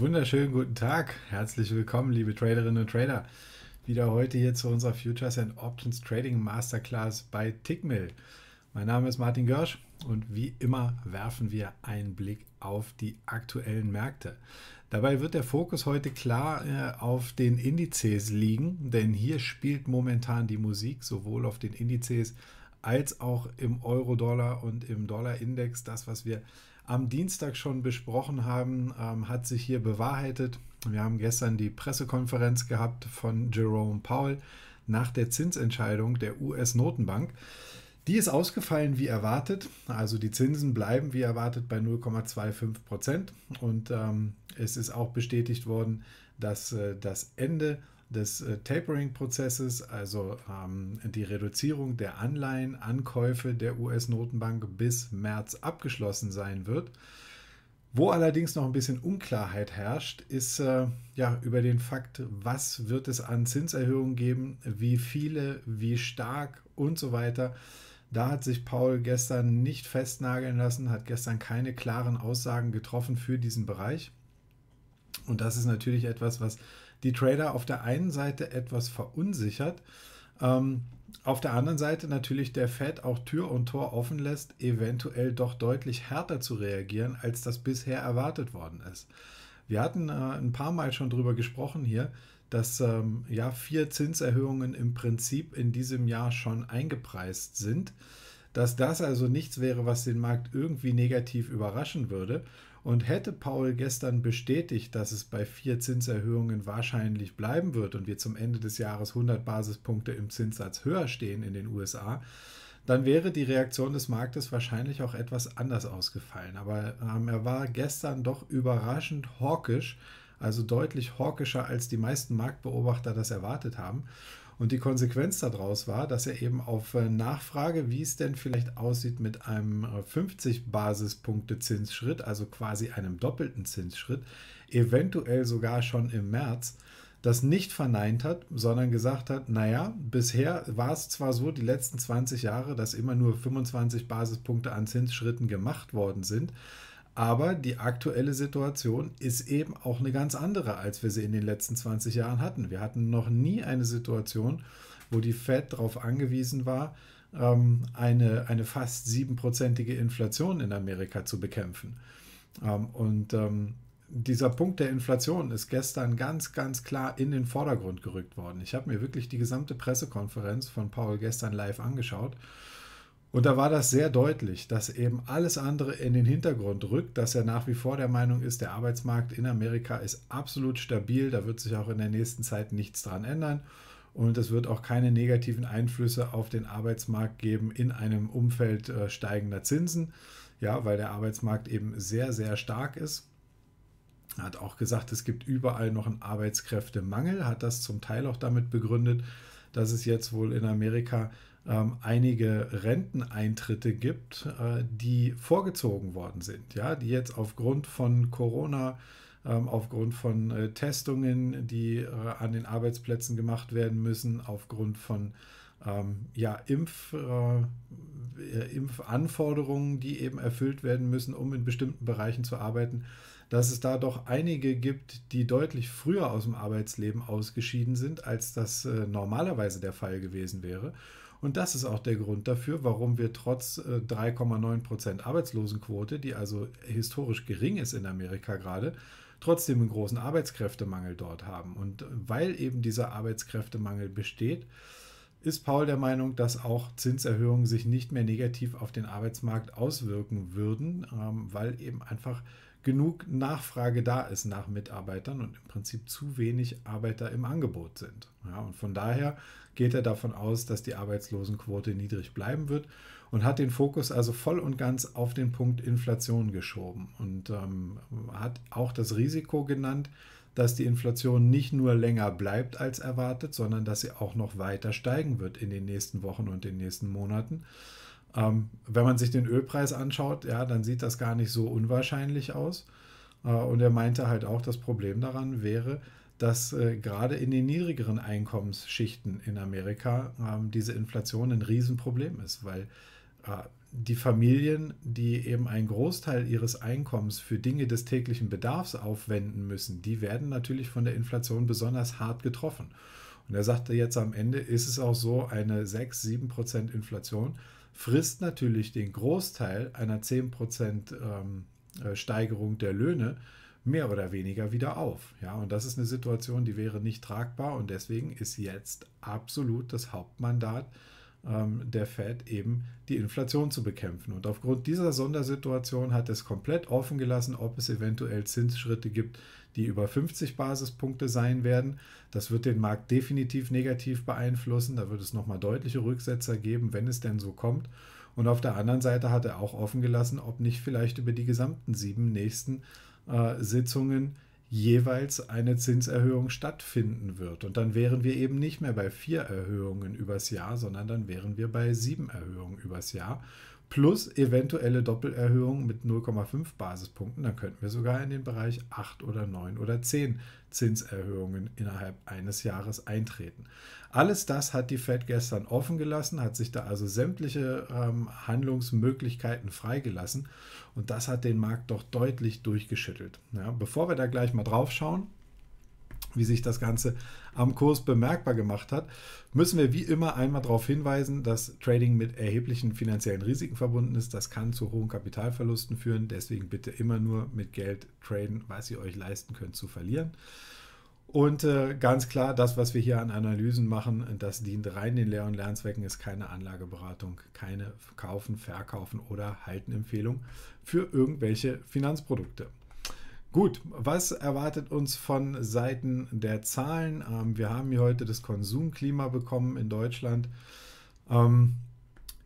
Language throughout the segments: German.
wunderschönen guten Tag. Herzlich willkommen, liebe Traderinnen und Trader. Wieder heute hier zu unserer Futures and Options Trading Masterclass bei Tickmill. Mein Name ist Martin Görsch und wie immer werfen wir einen Blick auf die aktuellen Märkte. Dabei wird der Fokus heute klar äh, auf den Indizes liegen, denn hier spielt momentan die Musik sowohl auf den Indizes als auch im Euro-Dollar und im Dollar-Index, das, was wir am Dienstag schon besprochen haben, ähm, hat sich hier bewahrheitet. Wir haben gestern die Pressekonferenz gehabt von Jerome Powell nach der Zinsentscheidung der US-Notenbank. Die ist ausgefallen wie erwartet. Also die Zinsen bleiben wie erwartet bei 0,25 Prozent. Und ähm, es ist auch bestätigt worden, dass äh, das Ende des äh, Tapering-Prozesses, also ähm, die Reduzierung der Anleihenankäufe der US-Notenbank bis März abgeschlossen sein wird. Wo allerdings noch ein bisschen Unklarheit herrscht, ist äh, ja über den Fakt, was wird es an Zinserhöhungen geben, wie viele, wie stark und so weiter. Da hat sich Paul gestern nicht festnageln lassen, hat gestern keine klaren Aussagen getroffen für diesen Bereich. Und das ist natürlich etwas, was die Trader auf der einen Seite etwas verunsichert, ähm, auf der anderen Seite natürlich der Fed auch Tür und Tor offen lässt, eventuell doch deutlich härter zu reagieren, als das bisher erwartet worden ist. Wir hatten äh, ein paar Mal schon darüber gesprochen hier, dass ähm, ja vier Zinserhöhungen im Prinzip in diesem Jahr schon eingepreist sind, dass das also nichts wäre, was den Markt irgendwie negativ überraschen würde und hätte Paul gestern bestätigt, dass es bei vier Zinserhöhungen wahrscheinlich bleiben wird und wir zum Ende des Jahres 100 Basispunkte im Zinssatz höher stehen in den USA, dann wäre die Reaktion des Marktes wahrscheinlich auch etwas anders ausgefallen. Aber ähm, er war gestern doch überraschend hawkisch, also deutlich hawkischer, als die meisten Marktbeobachter das erwartet haben. Und die Konsequenz daraus war, dass er eben auf äh, Nachfrage, wie es denn vielleicht aussieht mit einem 50 äh, Basispunkte Zinsschritt, also quasi einem doppelten Zinsschritt, eventuell sogar schon im März, das nicht verneint hat, sondern gesagt hat, naja, bisher war es zwar so, die letzten 20 Jahre, dass immer nur 25 Basispunkte an Zinsschritten gemacht worden sind, aber die aktuelle Situation ist eben auch eine ganz andere, als wir sie in den letzten 20 Jahren hatten. Wir hatten noch nie eine Situation, wo die Fed darauf angewiesen war, ähm, eine, eine fast siebenprozentige Inflation in Amerika zu bekämpfen. Ähm, und ähm, dieser Punkt der Inflation ist gestern ganz, ganz klar in den Vordergrund gerückt worden. Ich habe mir wirklich die gesamte Pressekonferenz von Paul gestern live angeschaut und da war das sehr deutlich, dass eben alles andere in den Hintergrund rückt, dass er nach wie vor der Meinung ist, der Arbeitsmarkt in Amerika ist absolut stabil, da wird sich auch in der nächsten Zeit nichts dran ändern und es wird auch keine negativen Einflüsse auf den Arbeitsmarkt geben in einem Umfeld äh, steigender Zinsen, ja, weil der Arbeitsmarkt eben sehr, sehr stark ist. Er hat auch gesagt, es gibt überall noch einen Arbeitskräftemangel, hat das zum Teil auch damit begründet, dass es jetzt wohl in Amerika ähm, einige Renteneintritte gibt, äh, die vorgezogen worden sind, ja, die jetzt aufgrund von Corona, ähm, aufgrund von äh, Testungen, die äh, an den Arbeitsplätzen gemacht werden müssen, aufgrund von ähm, ja, Impf, äh, äh, Impfanforderungen, die eben erfüllt werden müssen, um in bestimmten Bereichen zu arbeiten, dass es da doch einige gibt, die deutlich früher aus dem Arbeitsleben ausgeschieden sind, als das äh, normalerweise der Fall gewesen wäre und das ist auch der Grund dafür, warum wir trotz 3,9% äh, Arbeitslosenquote, die also historisch gering ist in Amerika gerade, trotzdem einen großen Arbeitskräftemangel dort haben. Und äh, weil eben dieser Arbeitskräftemangel besteht, ist Paul der Meinung, dass auch Zinserhöhungen sich nicht mehr negativ auf den Arbeitsmarkt auswirken würden, ähm, weil eben einfach genug Nachfrage da ist nach Mitarbeitern und im Prinzip zu wenig Arbeiter im Angebot sind. Ja, und von daher geht er davon aus, dass die Arbeitslosenquote niedrig bleiben wird und hat den Fokus also voll und ganz auf den Punkt Inflation geschoben und ähm, hat auch das Risiko genannt, dass die Inflation nicht nur länger bleibt als erwartet, sondern dass sie auch noch weiter steigen wird in den nächsten Wochen und den nächsten Monaten. Ähm, wenn man sich den Ölpreis anschaut, ja, dann sieht das gar nicht so unwahrscheinlich aus. Äh, und er meinte halt auch, das Problem daran wäre, dass äh, gerade in den niedrigeren Einkommensschichten in Amerika äh, diese Inflation ein Riesenproblem ist, weil äh, die Familien, die eben einen Großteil ihres Einkommens für Dinge des täglichen Bedarfs aufwenden müssen, die werden natürlich von der Inflation besonders hart getroffen. Und er sagte jetzt am Ende, ist es auch so, eine 6-7% Inflation frisst natürlich den Großteil einer 10% ähm, äh, Steigerung der Löhne mehr oder weniger wieder auf. Ja, und das ist eine Situation, die wäre nicht tragbar und deswegen ist jetzt absolut das Hauptmandat ähm, der Fed eben die Inflation zu bekämpfen. Und aufgrund dieser Sondersituation hat es komplett offen gelassen, ob es eventuell Zinsschritte gibt, die über 50 Basispunkte sein werden. Das wird den Markt definitiv negativ beeinflussen. Da wird es nochmal deutliche Rücksetzer geben, wenn es denn so kommt. Und auf der anderen Seite hat er auch offen gelassen, ob nicht vielleicht über die gesamten sieben nächsten äh, Sitzungen jeweils eine Zinserhöhung stattfinden wird. Und dann wären wir eben nicht mehr bei vier Erhöhungen übers Jahr, sondern dann wären wir bei sieben Erhöhungen übers Jahr plus eventuelle Doppelerhöhung mit 0,5 Basispunkten, dann könnten wir sogar in den Bereich 8 oder 9 oder 10 Zinserhöhungen innerhalb eines Jahres eintreten. Alles das hat die Fed gestern offen gelassen, hat sich da also sämtliche ähm, Handlungsmöglichkeiten freigelassen und das hat den Markt doch deutlich durchgeschüttelt. Ja, bevor wir da gleich mal drauf schauen, wie sich das Ganze am Kurs bemerkbar gemacht hat, müssen wir wie immer einmal darauf hinweisen, dass Trading mit erheblichen finanziellen Risiken verbunden ist. Das kann zu hohen Kapitalverlusten führen. Deswegen bitte immer nur mit Geld traden, was ihr euch leisten könnt zu verlieren. Und äh, ganz klar, das, was wir hier an Analysen machen, das dient rein den Lehr- und Lernzwecken, ist keine Anlageberatung, keine Kaufen, Verkaufen oder Halten-Empfehlung für irgendwelche Finanzprodukte. Gut, was erwartet uns von Seiten der Zahlen? Ähm, wir haben hier heute das Konsumklima bekommen in Deutschland. Ähm,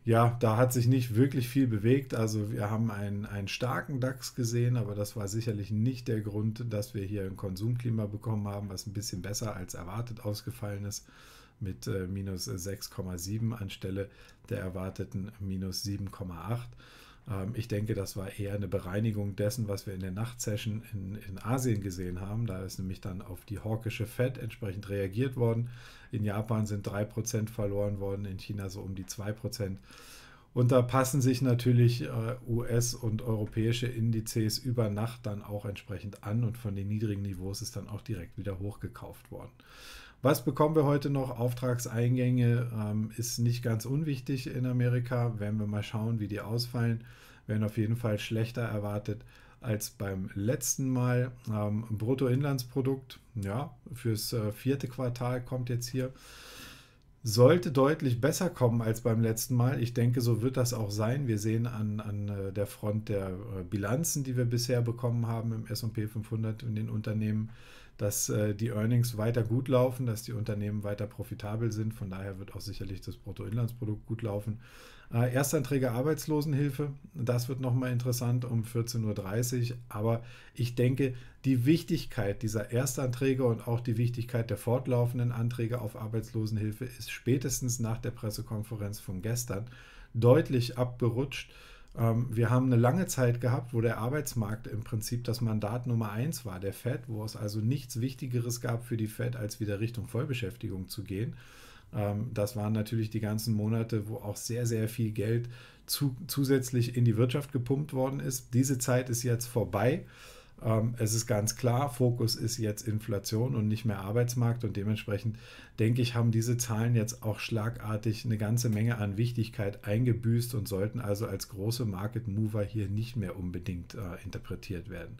ja, da hat sich nicht wirklich viel bewegt. Also wir haben einen, einen starken DAX gesehen, aber das war sicherlich nicht der Grund, dass wir hier ein Konsumklima bekommen haben, was ein bisschen besser als erwartet ausgefallen ist mit äh, minus 6,7 anstelle der erwarteten minus 7,8. Ähm, ich denke, das war eher eine Bereinigung dessen, was wir in der Nachtsession in, in Asien gesehen haben. Da ist nämlich dann auf die hawkische Fed entsprechend reagiert worden. In Japan sind 3% verloren worden, in China so um die 2%. Und da passen sich natürlich äh, US- und europäische Indizes über Nacht dann auch entsprechend an und von den niedrigen Niveaus ist dann auch direkt wieder hochgekauft worden. Was bekommen wir heute noch? Auftragseingänge ähm, ist nicht ganz unwichtig in Amerika. Werden wir mal schauen, wie die ausfallen. Werden auf jeden Fall schlechter erwartet als beim letzten Mal. Ähm, Bruttoinlandsprodukt, ja, fürs äh, vierte Quartal kommt jetzt hier. Sollte deutlich besser kommen als beim letzten Mal. Ich denke, so wird das auch sein. Wir sehen an, an äh, der Front der äh, Bilanzen, die wir bisher bekommen haben im SP 500 in den Unternehmen, dass äh, die Earnings weiter gut laufen, dass die Unternehmen weiter profitabel sind. Von daher wird auch sicherlich das Bruttoinlandsprodukt gut laufen. Äh, Erstanträge Arbeitslosenhilfe, das wird nochmal interessant um 14.30 Uhr. Aber ich denke, die Wichtigkeit dieser Erstanträge und auch die Wichtigkeit der fortlaufenden Anträge auf Arbeitslosenhilfe ist spätestens nach der Pressekonferenz von gestern deutlich abgerutscht. Ähm, wir haben eine lange Zeit gehabt, wo der Arbeitsmarkt im Prinzip das Mandat Nummer eins war, der FED, wo es also nichts Wichtigeres gab für die FED, als wieder Richtung Vollbeschäftigung zu gehen. Ähm, das waren natürlich die ganzen Monate, wo auch sehr, sehr viel Geld zu, zusätzlich in die Wirtschaft gepumpt worden ist. Diese Zeit ist jetzt vorbei. Ähm, es ist ganz klar, Fokus ist jetzt Inflation und nicht mehr Arbeitsmarkt und dementsprechend denke ich, haben diese Zahlen jetzt auch schlagartig eine ganze Menge an Wichtigkeit eingebüßt und sollten also als große Market Mover hier nicht mehr unbedingt äh, interpretiert werden.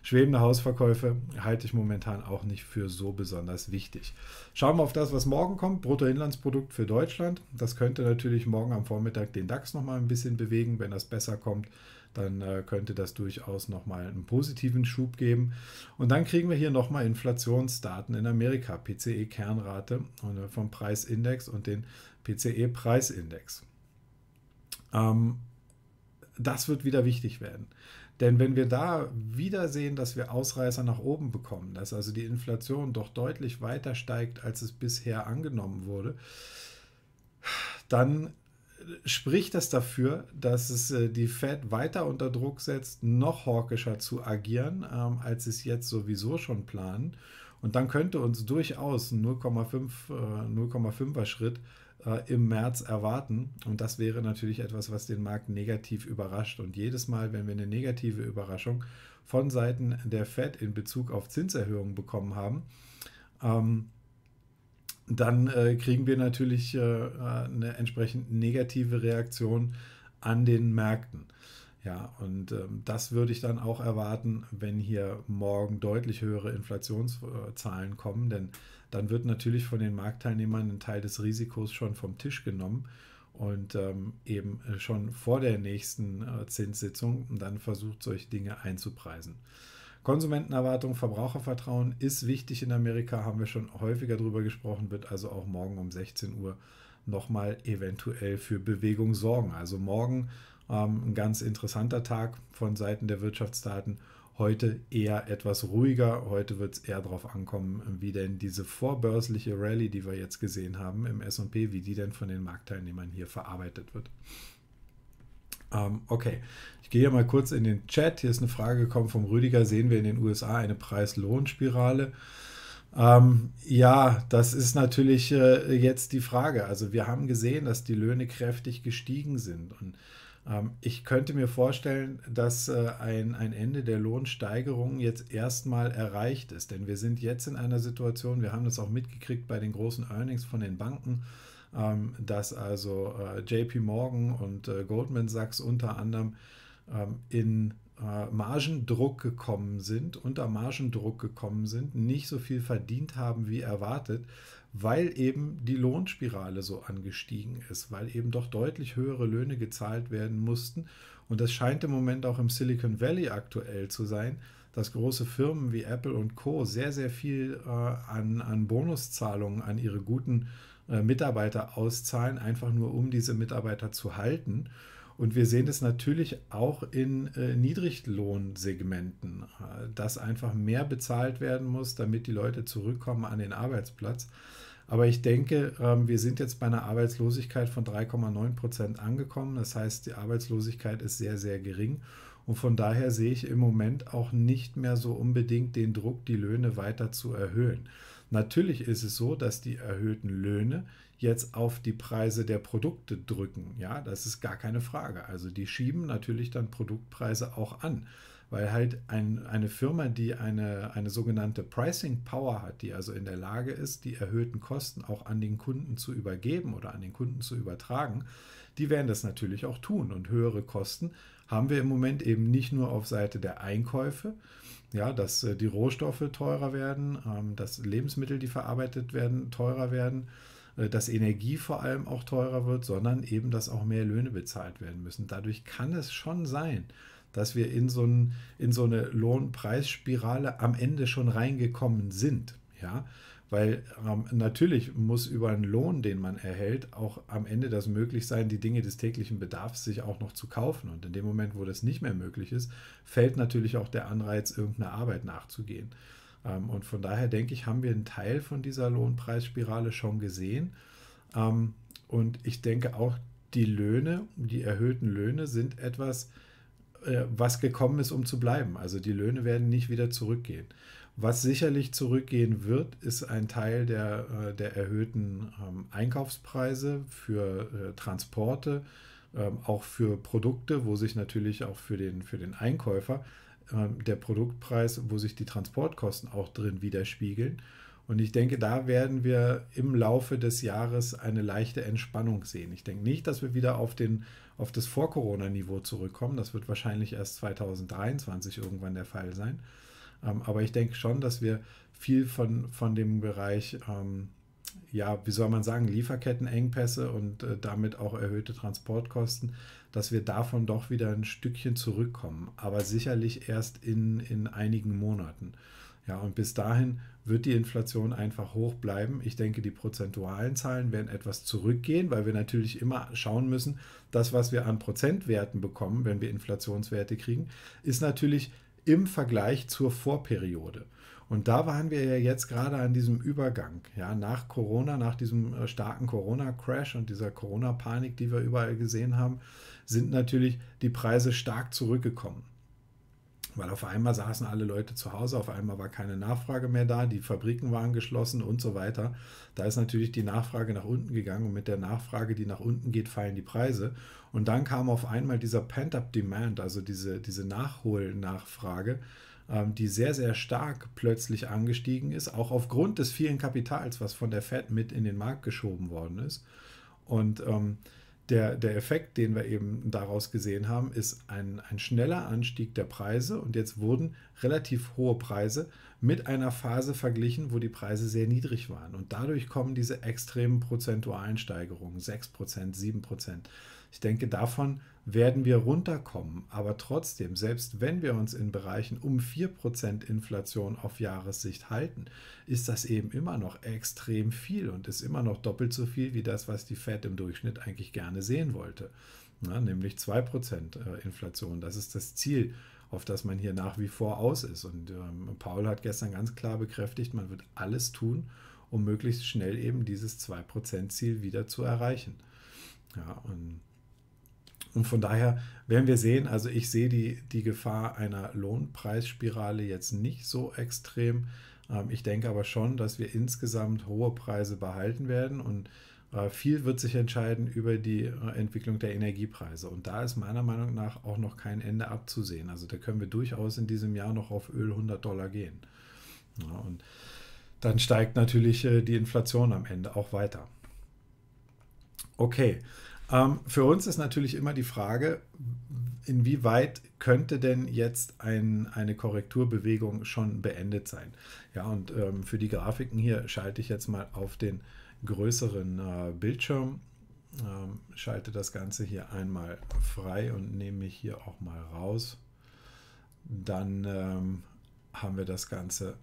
Schwebende Hausverkäufe halte ich momentan auch nicht für so besonders wichtig. Schauen wir auf das, was morgen kommt. Bruttoinlandsprodukt für Deutschland. Das könnte natürlich morgen am Vormittag den DAX nochmal ein bisschen bewegen, wenn das besser kommt dann äh, könnte das durchaus nochmal einen positiven Schub geben. Und dann kriegen wir hier nochmal Inflationsdaten in Amerika, PCE-Kernrate äh, vom Preisindex und den PCE-Preisindex. Ähm, das wird wieder wichtig werden. Denn wenn wir da wieder sehen, dass wir Ausreißer nach oben bekommen, dass also die Inflation doch deutlich weiter steigt, als es bisher angenommen wurde, dann spricht das dafür, dass es äh, die Fed weiter unter Druck setzt, noch hawkischer zu agieren, ähm, als sie es jetzt sowieso schon planen. Und dann könnte uns durchaus ein 0,5, äh, 0,5er Schritt äh, im März erwarten. Und das wäre natürlich etwas, was den Markt negativ überrascht. Und jedes Mal, wenn wir eine negative Überraschung von Seiten der Fed in Bezug auf Zinserhöhungen bekommen haben, ähm, dann äh, kriegen wir natürlich äh, äh, eine entsprechend negative Reaktion an den Märkten. Ja, und ähm, das würde ich dann auch erwarten, wenn hier morgen deutlich höhere Inflationszahlen kommen, denn dann wird natürlich von den Marktteilnehmern ein Teil des Risikos schon vom Tisch genommen und ähm, eben schon vor der nächsten äh, Zinssitzung dann versucht, solche Dinge einzupreisen. Konsumentenerwartung, Verbrauchervertrauen ist wichtig in Amerika, haben wir schon häufiger darüber gesprochen, wird also auch morgen um 16 Uhr nochmal eventuell für Bewegung sorgen. Also morgen ähm, ein ganz interessanter Tag von Seiten der Wirtschaftsdaten. Heute eher etwas ruhiger. Heute wird es eher darauf ankommen, wie denn diese vorbörsliche Rallye, die wir jetzt gesehen haben im SP, wie die denn von den Marktteilnehmern hier verarbeitet wird. Ähm, okay, ich gehe mal kurz in den Chat. Hier ist eine Frage gekommen vom Rüdiger. Sehen wir in den USA eine Preis-Lohn-Spirale? Ähm, ja, das ist natürlich äh, jetzt die Frage. Also wir haben gesehen, dass die Löhne kräftig gestiegen sind. Und ähm, ich könnte mir vorstellen, dass äh, ein, ein Ende der Lohnsteigerung jetzt erstmal erreicht ist. Denn wir sind jetzt in einer Situation, wir haben das auch mitgekriegt bei den großen Earnings von den Banken ähm, dass also äh, JP Morgan und äh, Goldman Sachs unter anderem ähm, in äh, Margendruck gekommen sind, unter Margendruck gekommen sind, nicht so viel verdient haben wie erwartet, weil eben die Lohnspirale so angestiegen ist, weil eben doch deutlich höhere Löhne gezahlt werden mussten. Und das scheint im Moment auch im Silicon Valley aktuell zu sein, dass große Firmen wie Apple und Co sehr, sehr viel äh, an, an Bonuszahlungen an ihre guten äh, Mitarbeiter auszahlen, einfach nur um diese Mitarbeiter zu halten. Und wir sehen es natürlich auch in äh, Niedriglohnsegmenten, äh, dass einfach mehr bezahlt werden muss, damit die Leute zurückkommen an den Arbeitsplatz. Aber ich denke, ähm, wir sind jetzt bei einer Arbeitslosigkeit von 3,9 Prozent angekommen. Das heißt, die Arbeitslosigkeit ist sehr, sehr gering. Und von daher sehe ich im Moment auch nicht mehr so unbedingt den Druck, die Löhne weiter zu erhöhen. Natürlich ist es so, dass die erhöhten Löhne jetzt auf die Preise der Produkte drücken. Ja, das ist gar keine Frage. Also die schieben natürlich dann Produktpreise auch an, weil halt ein, eine Firma, die eine, eine sogenannte Pricing Power hat, die also in der Lage ist, die erhöhten Kosten auch an den Kunden zu übergeben oder an den Kunden zu übertragen, die werden das natürlich auch tun. Und höhere Kosten haben wir im Moment eben nicht nur auf Seite der Einkäufe, ja, dass äh, die Rohstoffe teurer werden, ähm, dass Lebensmittel, die verarbeitet werden, teurer werden, äh, dass Energie vor allem auch teurer wird, sondern eben, dass auch mehr Löhne bezahlt werden müssen. Dadurch kann es schon sein, dass wir in so, ein, in so eine Lohnpreisspirale am Ende schon reingekommen sind. Ja, weil ähm, natürlich muss über einen Lohn, den man erhält, auch am Ende das möglich sein, die Dinge des täglichen Bedarfs sich auch noch zu kaufen. Und in dem Moment, wo das nicht mehr möglich ist, fällt natürlich auch der Anreiz, irgendeiner Arbeit nachzugehen. Ähm, und von daher denke ich, haben wir einen Teil von dieser Lohnpreisspirale schon gesehen. Ähm, und ich denke auch, die Löhne, die erhöhten Löhne sind etwas, äh, was gekommen ist, um zu bleiben. Also die Löhne werden nicht wieder zurückgehen. Was sicherlich zurückgehen wird, ist ein Teil der, äh, der erhöhten ähm, Einkaufspreise für äh, Transporte, ähm, auch für Produkte, wo sich natürlich auch für den, für den Einkäufer ähm, der Produktpreis, wo sich die Transportkosten auch drin widerspiegeln. Und ich denke, da werden wir im Laufe des Jahres eine leichte Entspannung sehen. Ich denke nicht, dass wir wieder auf den auf das Vor-Corona-Niveau zurückkommen. Das wird wahrscheinlich erst 2023 irgendwann der Fall sein. Ähm, aber ich denke schon, dass wir viel von, von dem Bereich, ähm, ja, wie soll man sagen, Lieferkettenengpässe und äh, damit auch erhöhte Transportkosten, dass wir davon doch wieder ein Stückchen zurückkommen. Aber sicherlich erst in, in einigen Monaten. Ja, und bis dahin wird die Inflation einfach hoch bleiben. Ich denke, die prozentualen Zahlen werden etwas zurückgehen, weil wir natürlich immer schauen müssen, das, was wir an Prozentwerten bekommen, wenn wir Inflationswerte kriegen, ist natürlich im Vergleich zur Vorperiode. Und da waren wir ja jetzt gerade an diesem Übergang, ja, nach Corona, nach diesem äh, starken Corona-Crash und dieser Corona-Panik, die wir überall gesehen haben, sind natürlich die Preise stark zurückgekommen. Weil auf einmal saßen alle Leute zu Hause, auf einmal war keine Nachfrage mehr da, die Fabriken waren geschlossen und so weiter. Da ist natürlich die Nachfrage nach unten gegangen und mit der Nachfrage, die nach unten geht, fallen die Preise. Und dann kam auf einmal dieser Pent-up-Demand, also diese, diese Nachholnachfrage, ähm, die sehr, sehr stark plötzlich angestiegen ist, auch aufgrund des vielen Kapitals, was von der Fed mit in den Markt geschoben worden ist. Und ähm, der, der Effekt, den wir eben daraus gesehen haben, ist ein, ein schneller Anstieg der Preise. Und jetzt wurden relativ hohe Preise mit einer Phase verglichen, wo die Preise sehr niedrig waren. Und dadurch kommen diese extremen prozentualen Steigerungen, 6%, 7%. Ich denke, davon werden wir runterkommen. Aber trotzdem, selbst wenn wir uns in Bereichen um 4% Inflation auf Jahressicht halten, ist das eben immer noch extrem viel und ist immer noch doppelt so viel wie das, was die Fed im Durchschnitt eigentlich gerne sehen wollte. Ja, nämlich 2% äh, Inflation. Das ist das Ziel, auf das man hier nach wie vor aus ist. Und ähm, Paul hat gestern ganz klar bekräftigt, man wird alles tun, um möglichst schnell eben dieses 2%-Ziel wieder zu erreichen. Ja, und und von daher werden wir sehen, also ich sehe die, die Gefahr einer Lohnpreisspirale jetzt nicht so extrem. Ähm, ich denke aber schon, dass wir insgesamt hohe Preise behalten werden und äh, viel wird sich entscheiden über die äh, Entwicklung der Energiepreise. Und da ist meiner Meinung nach auch noch kein Ende abzusehen. Also da können wir durchaus in diesem Jahr noch auf Öl 100 Dollar gehen. und dann steigt natürlich äh, die Inflation am Ende auch weiter. Okay, ähm, für uns ist natürlich immer die Frage, inwieweit könnte denn jetzt ein, eine Korrekturbewegung schon beendet sein? Ja, und ähm, für die Grafiken hier schalte ich jetzt mal auf den größeren äh, Bildschirm, ähm, schalte das Ganze hier einmal frei und nehme mich hier auch mal raus. Dann ähm, haben wir das Ganze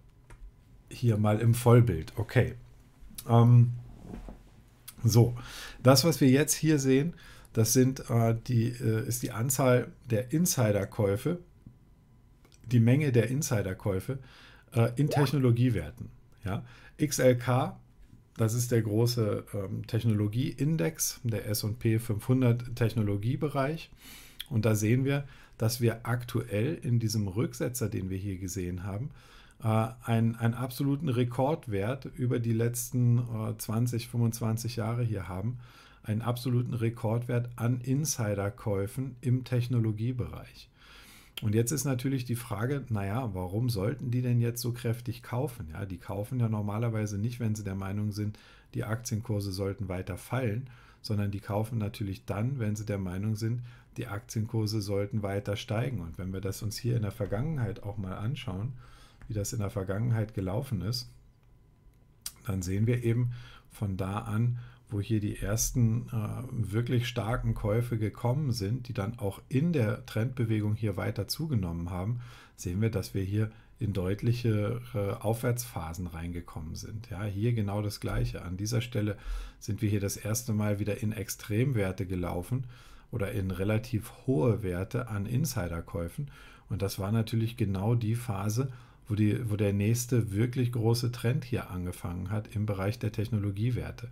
hier mal im Vollbild. Okay. Ähm, so, das, was wir jetzt hier sehen, das sind, äh, die, äh, ist die Anzahl der Insiderkäufe, die Menge der Insiderkäufe äh, in Technologiewerten. Ja? XLK, das ist der große ähm, Technologieindex, der SP 500 Technologiebereich. Und da sehen wir, dass wir aktuell in diesem Rücksetzer, den wir hier gesehen haben, äh, einen, einen, absoluten Rekordwert über die letzten äh, 20, 25 Jahre hier haben, einen absoluten Rekordwert an Insiderkäufen im Technologiebereich. Und jetzt ist natürlich die Frage, naja, warum sollten die denn jetzt so kräftig kaufen? Ja, die kaufen ja normalerweise nicht, wenn sie der Meinung sind, die Aktienkurse sollten weiter fallen, sondern die kaufen natürlich dann, wenn sie der Meinung sind, die Aktienkurse sollten weiter steigen. Und wenn wir das uns hier in der Vergangenheit auch mal anschauen, wie das in der Vergangenheit gelaufen ist, dann sehen wir eben von da an, wo hier die ersten äh, wirklich starken Käufe gekommen sind, die dann auch in der Trendbewegung hier weiter zugenommen haben, sehen wir, dass wir hier in deutliche äh, Aufwärtsphasen reingekommen sind. Ja, hier genau das Gleiche. An dieser Stelle sind wir hier das erste Mal wieder in Extremwerte gelaufen oder in relativ hohe Werte an Insiderkäufen. Und das war natürlich genau die Phase, wo, die, wo der nächste wirklich große Trend hier angefangen hat im Bereich der Technologiewerte.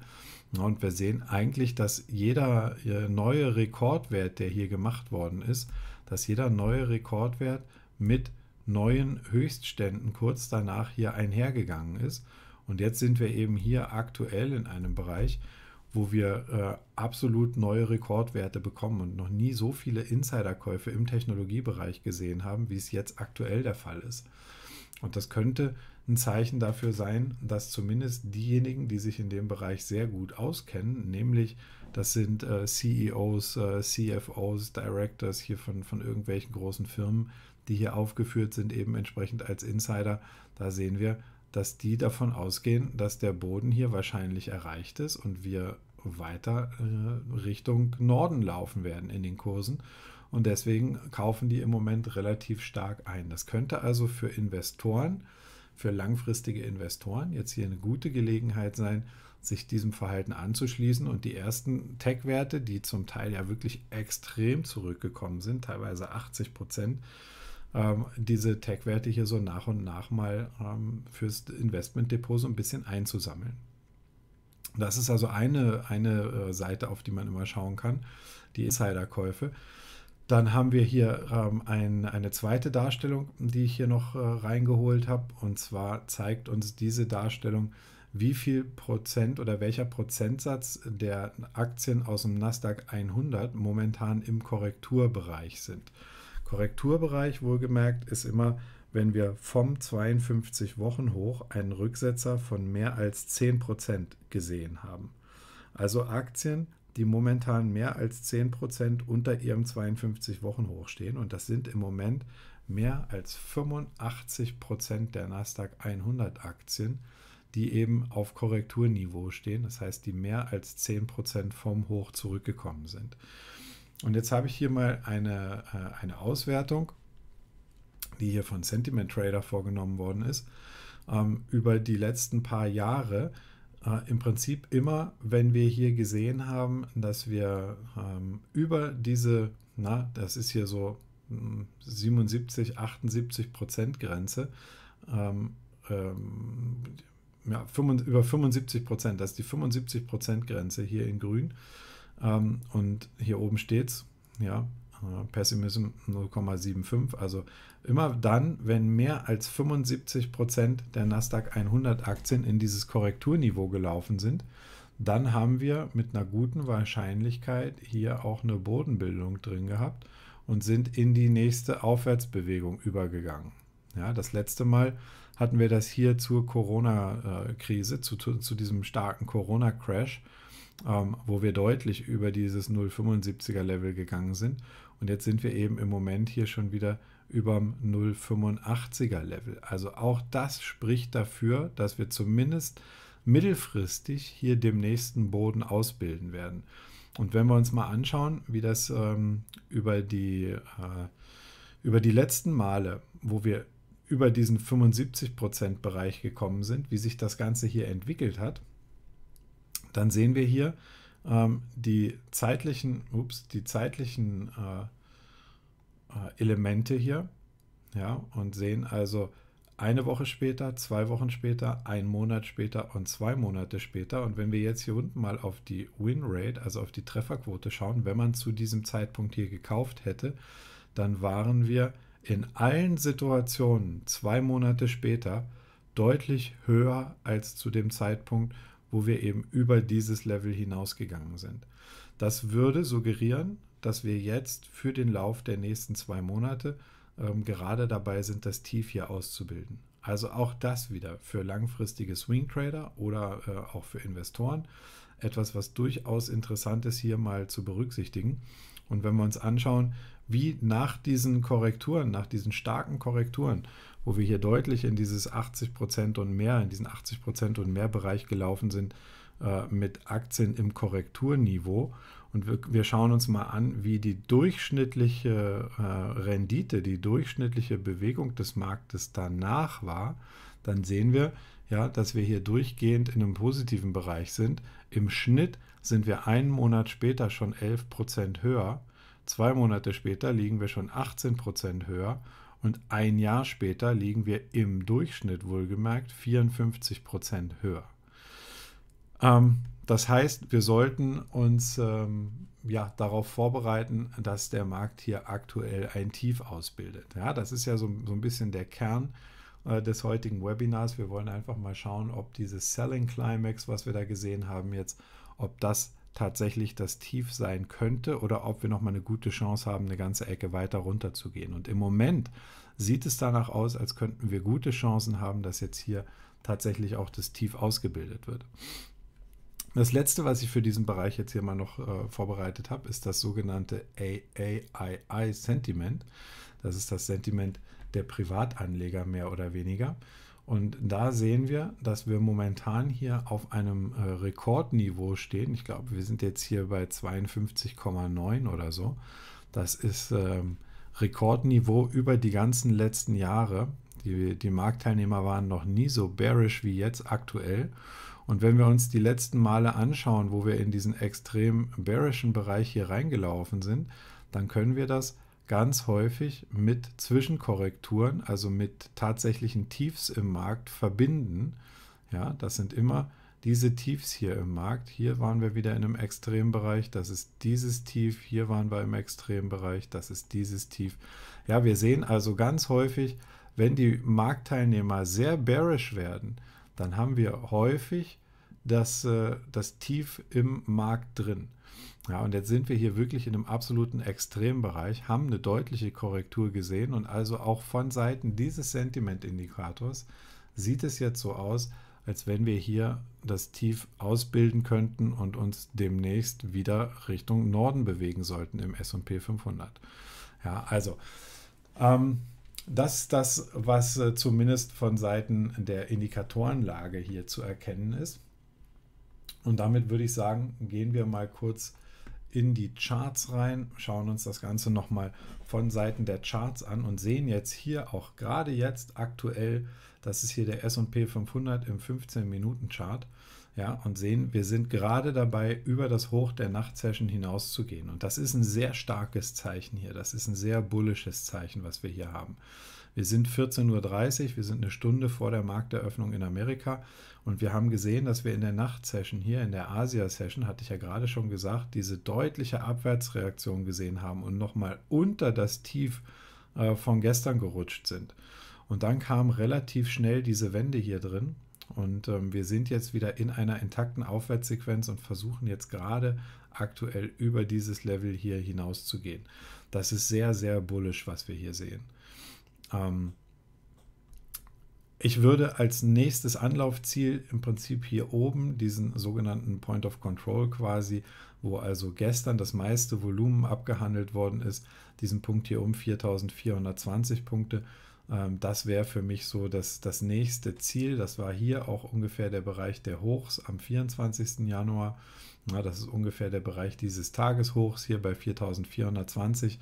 Und wir sehen eigentlich, dass jeder äh, neue Rekordwert, der hier gemacht worden ist, dass jeder neue Rekordwert mit neuen Höchstständen kurz danach hier einhergegangen ist. Und jetzt sind wir eben hier aktuell in einem Bereich, wo wir äh, absolut neue Rekordwerte bekommen und noch nie so viele Insiderkäufe im Technologiebereich gesehen haben, wie es jetzt aktuell der Fall ist. Und das könnte ein Zeichen dafür sein, dass zumindest diejenigen, die sich in dem Bereich sehr gut auskennen, nämlich das sind äh, CEOs, äh, CFOs, Directors hier von, von irgendwelchen großen Firmen, die hier aufgeführt sind, eben entsprechend als Insider, da sehen wir, dass die davon ausgehen, dass der Boden hier wahrscheinlich erreicht ist und wir weiter äh, Richtung Norden laufen werden in den Kursen. Und deswegen kaufen die im Moment relativ stark ein. Das könnte also für Investoren, für langfristige Investoren jetzt hier eine gute Gelegenheit sein, sich diesem Verhalten anzuschließen und die ersten Tech-Werte, die zum Teil ja wirklich extrem zurückgekommen sind, teilweise 80 Prozent, ähm, diese Tech-Werte hier so nach und nach mal ähm, fürs Investmentdepot so ein bisschen einzusammeln. Das ist also eine, eine äh, Seite, auf die man immer schauen kann, die insider käufe dann haben wir hier ähm, ein, eine zweite Darstellung, die ich hier noch äh, reingeholt habe. Und zwar zeigt uns diese Darstellung, wie viel Prozent oder welcher Prozentsatz der Aktien aus dem Nasdaq 100 momentan im Korrekturbereich sind. Korrekturbereich wohlgemerkt ist immer, wenn wir vom 52 Wochen hoch einen Rücksetzer von mehr als 10 Prozent gesehen haben. Also Aktien die momentan mehr als 10 unter ihrem 52-Wochen-Hoch stehen. Und das sind im Moment mehr als 85 der Nasdaq 100 Aktien, die eben auf Korrekturniveau stehen. Das heißt, die mehr als 10 vom Hoch zurückgekommen sind. Und jetzt habe ich hier mal eine, äh, eine Auswertung, die hier von Sentiment Trader vorgenommen worden ist, ähm, über die letzten paar Jahre äh, im Prinzip immer, wenn wir hier gesehen haben, dass wir ähm, über diese, na, das ist hier so 77, hm, 78 Prozent Grenze, ähm, ähm, ja, 75, über 75 Prozent, das ist die 75 Prozent Grenze hier in grün. Ähm, und hier oben steht es, ja, Pessimism 0,75. Also immer dann, wenn mehr als 75 Prozent der Nasdaq 100 Aktien in dieses Korrekturniveau gelaufen sind, dann haben wir mit einer guten Wahrscheinlichkeit hier auch eine Bodenbildung drin gehabt und sind in die nächste Aufwärtsbewegung übergegangen. Ja, das letzte Mal hatten wir das hier zur Corona-Krise, zu, zu, zu, diesem starken Corona-Crash, ähm, wo wir deutlich über dieses 0,75er-Level gegangen sind und jetzt sind wir eben im Moment hier schon wieder überm 0,85er Level. Also auch das spricht dafür, dass wir zumindest mittelfristig hier dem nächsten Boden ausbilden werden. Und wenn wir uns mal anschauen, wie das ähm, über, die, äh, über die letzten Male, wo wir über diesen 75% Bereich gekommen sind, wie sich das Ganze hier entwickelt hat, dann sehen wir hier, ähm, die zeitlichen, ups, die zeitlichen äh, äh, Elemente hier, ja, und sehen also eine Woche später, zwei Wochen später, ein Monat später und zwei Monate später. Und wenn wir jetzt hier unten mal auf die Win-Rate, also auf die Trefferquote schauen, wenn man zu diesem Zeitpunkt hier gekauft hätte, dann waren wir in allen Situationen zwei Monate später deutlich höher als zu dem Zeitpunkt, wo wir eben über dieses Level hinausgegangen sind. Das würde suggerieren, dass wir jetzt für den Lauf der nächsten zwei Monate ähm, gerade dabei sind, das Tief hier auszubilden. Also auch das wieder für langfristige Swing Trader oder äh, auch für Investoren etwas, was durchaus interessant ist, hier mal zu berücksichtigen. Und wenn wir uns anschauen, wie nach diesen Korrekturen, nach diesen starken Korrekturen, wo wir hier deutlich in dieses 80 Prozent und mehr, in diesen 80 Prozent und mehr Bereich gelaufen sind äh, mit Aktien im Korrekturniveau. Und wir, wir, schauen uns mal an, wie die durchschnittliche äh, Rendite, die durchschnittliche Bewegung des Marktes danach war. Dann sehen wir, ja, dass wir hier durchgehend in einem positiven Bereich sind. Im Schnitt sind wir einen Monat später schon 11% höher. Zwei Monate später liegen wir schon 18% höher und ein Jahr später liegen wir im Durchschnitt wohlgemerkt 54 Prozent höher. Ähm, das heißt, wir sollten uns ähm, ja, darauf vorbereiten, dass der Markt hier aktuell ein Tief ausbildet. Ja, das ist ja so, so ein bisschen der Kern äh, des heutigen Webinars. Wir wollen einfach mal schauen, ob dieses Selling Climax, was wir da gesehen haben jetzt, ob das tatsächlich das Tief sein könnte oder ob wir nochmal eine gute Chance haben, eine ganze Ecke weiter runter zu gehen. Und im Moment sieht es danach aus, als könnten wir gute Chancen haben, dass jetzt hier tatsächlich auch das Tief ausgebildet wird. Das letzte, was ich für diesen Bereich jetzt hier mal noch äh, vorbereitet habe, ist das sogenannte AAII-Sentiment. Das ist das Sentiment der Privatanleger mehr oder weniger. Und da sehen wir, dass wir momentan hier auf einem äh, Rekordniveau stehen. Ich glaube, wir sind jetzt hier bei 52,9 oder so. Das ist ähm, Rekordniveau über die ganzen letzten Jahre. Die, die Marktteilnehmer waren noch nie so bearish wie jetzt aktuell. Und wenn wir uns die letzten Male anschauen, wo wir in diesen extrem bearischen Bereich hier reingelaufen sind, dann können wir das ganz häufig mit Zwischenkorrekturen, also mit tatsächlichen Tiefs im Markt verbinden. Ja, das sind immer diese Tiefs hier im Markt. Hier waren wir wieder in einem Extrembereich, das ist dieses Tief, hier waren wir im Extrembereich, das ist dieses Tief. Ja, wir sehen also ganz häufig, wenn die Marktteilnehmer sehr bearish werden, dann haben wir häufig das, äh, das Tief im Markt drin. Ja, und jetzt sind wir hier wirklich in einem absoluten Extrembereich, haben eine deutliche Korrektur gesehen und also auch von Seiten dieses Sentiment-Indikators sieht es jetzt so aus, als wenn wir hier das Tief ausbilden könnten und uns demnächst wieder Richtung Norden bewegen sollten im S&P 500. Ja, also ähm, das ist das, was äh, zumindest von Seiten der Indikatorenlage hier zu erkennen ist. Und damit würde ich sagen, gehen wir mal kurz in die Charts rein, schauen uns das Ganze nochmal von Seiten der Charts an und sehen jetzt hier auch gerade jetzt aktuell, das ist hier der S&P 500 im 15-Minuten-Chart, ja, und sehen, wir sind gerade dabei, über das Hoch der Nachtsession hinauszugehen. Und das ist ein sehr starkes Zeichen hier. Das ist ein sehr bullisches Zeichen, was wir hier haben. Wir sind 14.30 Uhr, wir sind eine Stunde vor der Markteröffnung in Amerika und wir haben gesehen, dass wir in der Nachtsession hier, in der Asia-Session, hatte ich ja gerade schon gesagt, diese deutliche Abwärtsreaktion gesehen haben und nochmal unter das Tief äh, von gestern gerutscht sind. Und dann kam relativ schnell diese Wende hier drin. Und ähm, wir sind jetzt wieder in einer intakten Aufwärtssequenz und versuchen jetzt gerade aktuell über dieses Level hier hinauszugehen. Das ist sehr, sehr bullisch, was wir hier sehen. Ähm, ich würde als nächstes Anlaufziel im Prinzip hier oben diesen sogenannten Point of Control quasi, wo also gestern das meiste Volumen abgehandelt worden ist, diesen Punkt hier um 4420 Punkte. Ähm, das wäre für mich so das, das nächste Ziel. Das war hier auch ungefähr der Bereich der Hochs am 24. Januar. das ist ungefähr der Bereich dieses Tageshochs hier bei 4420.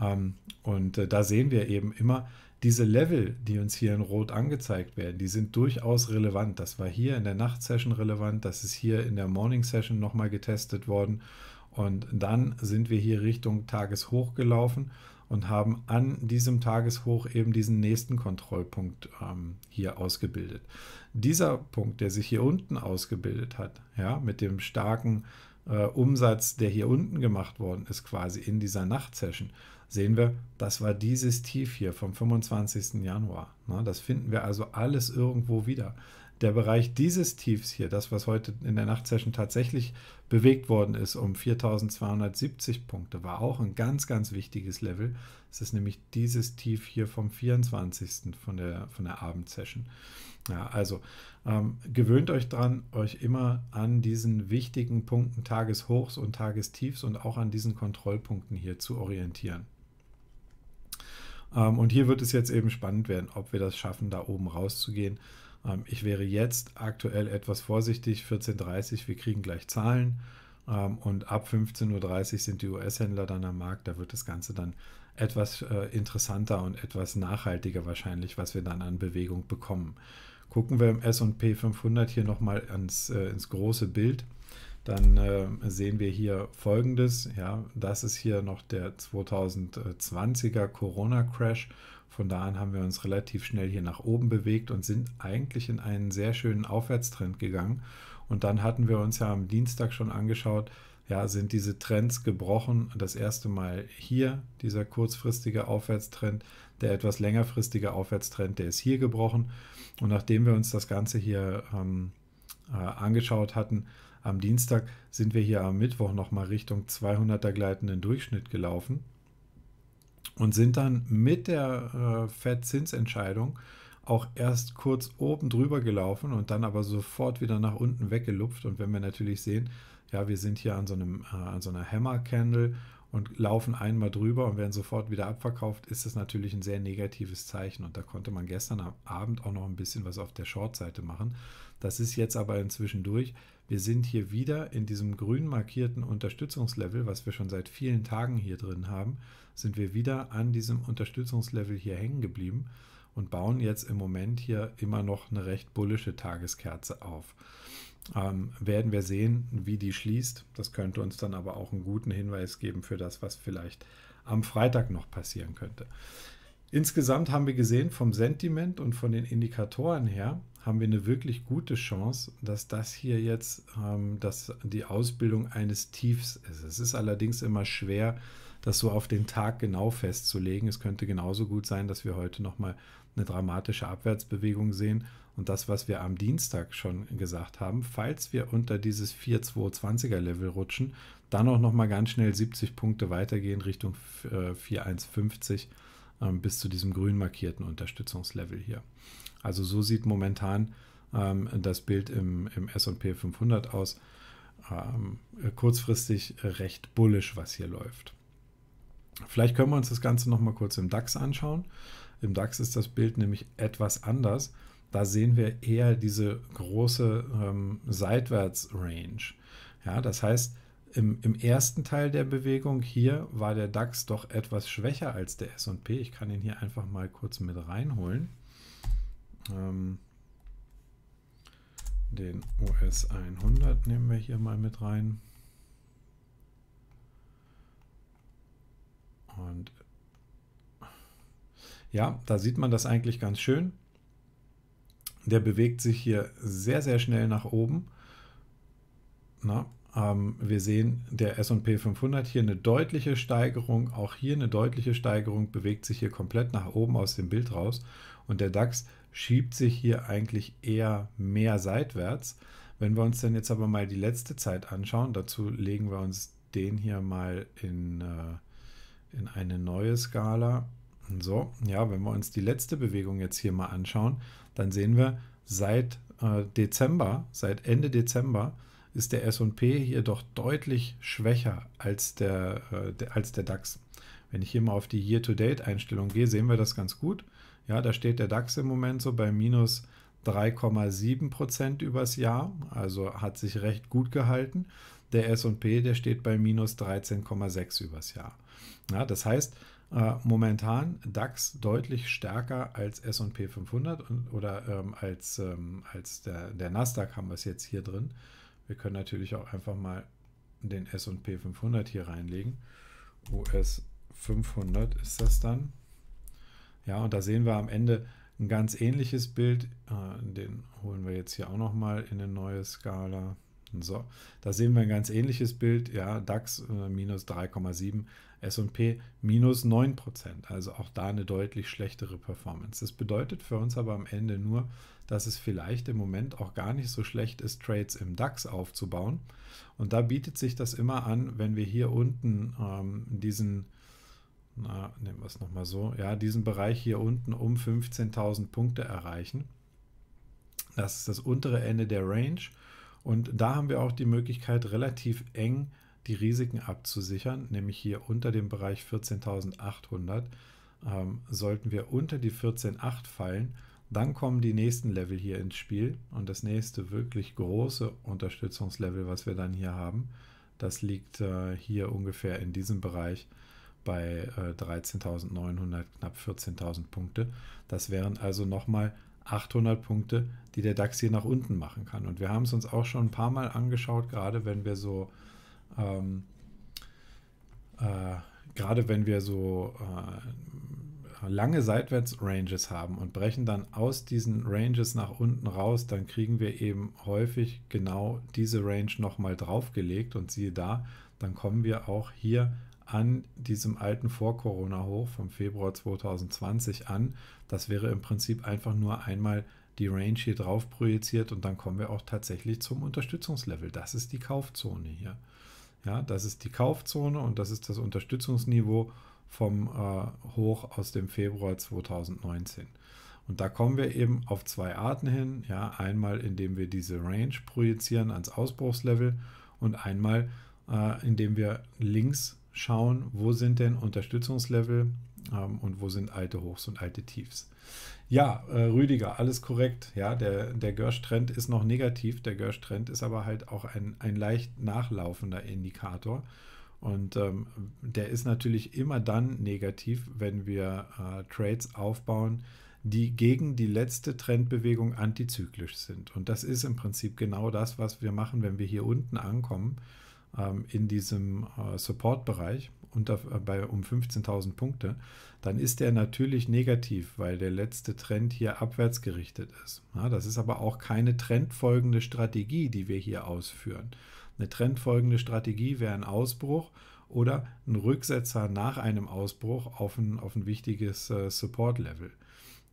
Ähm, und äh, da sehen wir eben immer, diese Level, die uns hier in Rot angezeigt werden, die sind durchaus relevant. Das war hier in der Nachtsession relevant, das ist hier in der Morning Session nochmal getestet worden. Und dann sind wir hier Richtung Tageshoch gelaufen und haben an diesem Tageshoch eben diesen nächsten Kontrollpunkt ähm, hier ausgebildet. Dieser Punkt, der sich hier unten ausgebildet hat, ja, mit dem starken äh, Umsatz, der hier unten gemacht worden ist, quasi in dieser Nachtsession, sehen wir, das war dieses Tief hier vom 25. Januar. Das finden wir also alles irgendwo wieder. Der Bereich dieses Tiefs hier, das, was heute in der Nachtsession tatsächlich bewegt worden ist, um 4270 Punkte, war auch ein ganz, ganz wichtiges Level. Es ist nämlich dieses Tief hier vom 24. von der, von der Abendsession. Ja, also ähm, gewöhnt euch dran, euch immer an diesen wichtigen Punkten Tageshochs und Tagestiefs und auch an diesen Kontrollpunkten hier zu orientieren. Ähm, und hier wird es jetzt eben spannend werden, ob wir das schaffen, da oben rauszugehen. Ähm, ich wäre jetzt aktuell etwas vorsichtig. 14.30 Uhr, wir kriegen gleich Zahlen. Ähm, und ab 15.30 Uhr sind die US-Händler dann am Markt. Da wird das Ganze dann etwas äh, interessanter und etwas nachhaltiger wahrscheinlich, was wir dann an Bewegung bekommen. Gucken wir im SP 500 hier nochmal ans, äh, ins große Bild dann äh, sehen wir hier folgendes. Ja, das ist hier noch der 2020er Corona-Crash. Von da an haben wir uns relativ schnell hier nach oben bewegt und sind eigentlich in einen sehr schönen Aufwärtstrend gegangen. Und dann hatten wir uns ja am Dienstag schon angeschaut, ja, sind diese Trends gebrochen. Das erste Mal hier dieser kurzfristige Aufwärtstrend, der etwas längerfristige Aufwärtstrend, der ist hier gebrochen. Und nachdem wir uns das Ganze hier ähm, äh, angeschaut hatten, am Dienstag sind wir hier am Mittwoch nochmal Richtung 200er gleitenden Durchschnitt gelaufen und sind dann mit der äh, FED-Zinsentscheidung auch erst kurz oben drüber gelaufen und dann aber sofort wieder nach unten weggelupft. Und wenn wir natürlich sehen, ja, wir sind hier an so, einem, äh, an so einer Hammer-Candle und laufen einmal drüber und werden sofort wieder abverkauft, ist das natürlich ein sehr negatives Zeichen. Und da konnte man gestern am Abend auch noch ein bisschen was auf der Short-Seite machen. Das ist jetzt aber inzwischen durch. Wir sind hier wieder in diesem grün markierten Unterstützungslevel, was wir schon seit vielen Tagen hier drin haben, sind wir wieder an diesem Unterstützungslevel hier hängen geblieben und bauen jetzt im Moment hier immer noch eine recht bullische Tageskerze auf. Ähm, werden wir sehen, wie die schließt. Das könnte uns dann aber auch einen guten Hinweis geben für das, was vielleicht am Freitag noch passieren könnte. Insgesamt haben wir gesehen, vom Sentiment und von den Indikatoren her haben wir eine wirklich gute Chance, dass das hier jetzt ähm, dass die Ausbildung eines Tiefs ist. Es ist allerdings immer schwer, das so auf den Tag genau festzulegen. Es könnte genauso gut sein, dass wir heute nochmal eine dramatische Abwärtsbewegung sehen. Und das, was wir am Dienstag schon gesagt haben, falls wir unter dieses 4,220er Level rutschen, dann auch nochmal ganz schnell 70 Punkte weitergehen Richtung äh, 4,150 ähm, bis zu diesem grün markierten Unterstützungslevel hier. Also so sieht momentan ähm, das Bild im, im S&P 500 aus. Ähm, kurzfristig recht bullisch, was hier läuft. Vielleicht können wir uns das Ganze nochmal kurz im DAX anschauen. Im DAX ist das Bild nämlich etwas anders. Da sehen wir eher diese große ähm, seitwärts Ja, das heißt, im, im ersten Teil der Bewegung hier war der DAX doch etwas schwächer als der SP. Ich kann ihn hier einfach mal kurz mit reinholen. Ähm, den US 100 nehmen wir hier mal mit rein. Und ja, da sieht man das eigentlich ganz schön. Der bewegt sich hier sehr, sehr schnell nach oben. Na, ähm, wir sehen der SP 500 hier eine deutliche Steigerung, auch hier eine deutliche Steigerung, bewegt sich hier komplett nach oben aus dem Bild raus und der DAX schiebt sich hier eigentlich eher mehr seitwärts. Wenn wir uns dann jetzt aber mal die letzte Zeit anschauen, dazu legen wir uns den hier mal in, äh, in eine neue Skala. So, ja, wenn wir uns die letzte Bewegung jetzt hier mal anschauen, dann sehen wir seit äh, Dezember, seit Ende Dezember, ist der SP hier doch deutlich schwächer als der, äh, als der DAX. Wenn ich hier mal auf die Year-to-Date-Einstellung gehe, sehen wir das ganz gut. Ja, da steht der DAX im Moment so bei minus 3,7 übers Jahr, also hat sich recht gut gehalten. Der S&P, der steht bei minus 13,6 übers Jahr. Ja, das heißt, äh, momentan DAX deutlich stärker als S&P 500 und, oder ähm, als, ähm, als der, der Nasdaq haben wir es jetzt hier drin. Wir können natürlich auch einfach mal den S&P 500 hier reinlegen. US 500 ist das dann. Ja, und da sehen wir am Ende ein ganz ähnliches Bild. Äh, den holen wir jetzt hier auch nochmal in eine neue Skala. So, da sehen wir ein ganz ähnliches Bild. Ja, DAX äh, minus 3,7 SP minus 9%, also auch da eine deutlich schlechtere Performance. Das bedeutet für uns aber am Ende nur, dass es vielleicht im Moment auch gar nicht so schlecht ist, Trades im DAX aufzubauen. Und da bietet sich das immer an, wenn wir hier unten ähm, diesen na, nehmen wir es nochmal so, ja, diesen Bereich hier unten um 15.000 Punkte erreichen. Das ist das untere Ende der Range. Und da haben wir auch die Möglichkeit, relativ eng zu die Risiken abzusichern, nämlich hier unter dem Bereich 14.800. Ähm, sollten wir unter die 14.8 fallen, dann kommen die nächsten Level hier ins Spiel und das nächste wirklich große Unterstützungslevel, was wir dann hier haben, das liegt äh, hier ungefähr in diesem Bereich bei äh, 13.900, knapp 14.000 Punkte. Das wären also nochmal 800 Punkte, die der DAX hier nach unten machen kann. Und wir haben es uns auch schon ein paar Mal angeschaut, gerade wenn wir so ähm, äh, Gerade wenn wir so äh, lange Seitwärts-Ranges haben und brechen dann aus diesen Ranges nach unten raus, dann kriegen wir eben häufig genau diese Range nochmal draufgelegt und siehe da, dann kommen wir auch hier an diesem alten Vor-Corona-Hoch vom Februar 2020 an. Das wäre im Prinzip einfach nur einmal die Range hier drauf projiziert und dann kommen wir auch tatsächlich zum Unterstützungslevel. Das ist die Kaufzone hier. Ja, das ist die Kaufzone und das ist das Unterstützungsniveau vom äh, Hoch aus dem Februar 2019. Und da kommen wir eben auf zwei Arten hin. Ja, einmal indem wir diese Range projizieren ans Ausbruchslevel und einmal äh, indem wir links schauen, wo sind denn Unterstützungslevel ähm, und wo sind alte Hochs und alte Tiefs? Ja, äh, Rüdiger, alles korrekt. Ja, der, der Gersh-Trend ist noch negativ. Der görsch trend ist aber halt auch ein, ein leicht nachlaufender Indikator. Und ähm, der ist natürlich immer dann negativ, wenn wir äh, Trades aufbauen, die gegen die letzte Trendbewegung antizyklisch sind. Und das ist im Prinzip genau das, was wir machen, wenn wir hier unten ankommen ähm, in diesem äh, Support-Bereich unter, äh, bei um 15.000 Punkte, dann ist der natürlich negativ, weil der letzte Trend hier abwärts gerichtet ist. Ja, das ist aber auch keine trendfolgende Strategie, die wir hier ausführen. Eine trendfolgende Strategie wäre ein Ausbruch oder ein Rücksetzer nach einem Ausbruch auf ein, auf ein wichtiges äh, Support-Level.